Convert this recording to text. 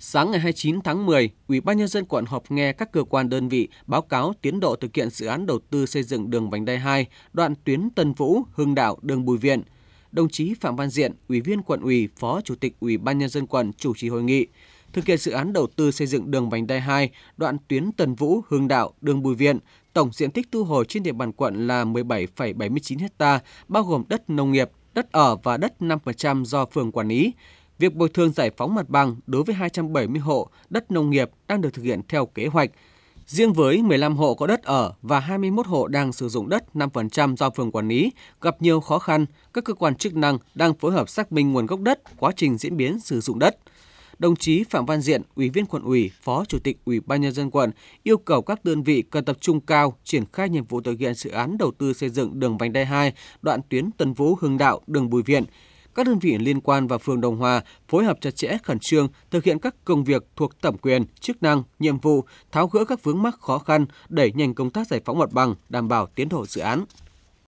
Sáng ngày 29 tháng 10, Ủy ban nhân dân quận họp nghe các cơ quan đơn vị báo cáo tiến độ thực hiện dự án đầu tư xây dựng đường vành đai 2, đoạn tuyến Tân Vũ, Hưng Đạo, đường Bùi Viện. Đồng chí Phạm Văn Diện, Ủy viên quận ủy, Phó Chủ tịch Ủy ban nhân dân quận chủ trì hội nghị thực hiện dự án đầu tư xây dựng đường vành đai 2, đoạn tuyến Tân Vũ, Hưng Đạo, đường Bùi Viện. Tổng diện tích thu hồi trên địa bàn quận là 17,79 ha, bao gồm đất nông nghiệp, đất ở và đất 5% do phường quản lý. Việc bồi thường giải phóng mặt bằng đối với 270 hộ đất nông nghiệp đang được thực hiện theo kế hoạch. Riêng với 15 hộ có đất ở và 21 hộ đang sử dụng đất 5% do phường quản lý gặp nhiều khó khăn, các cơ quan chức năng đang phối hợp xác minh nguồn gốc đất, quá trình diễn biến sử dụng đất. Đồng chí Phạm Văn Diện, Ủy viên quận ủy, Phó Chủ tịch Ủy ban nhân dân quận yêu cầu các đơn vị cần tập trung cao triển khai nhiệm vụ thực hiện dự án đầu tư xây dựng đường vành đai 2, đoạn tuyến Tân Vũ Hưng Đạo, đường Bùi Viện, các đơn vị liên quan và phường Đồng Hòa phối hợp chặt chẽ khẩn trương thực hiện các công việc thuộc thẩm quyền, chức năng, nhiệm vụ, tháo gỡ các vướng mắc khó khăn, đẩy nhanh công tác giải phóng mặt bằng, đảm bảo tiến độ dự án.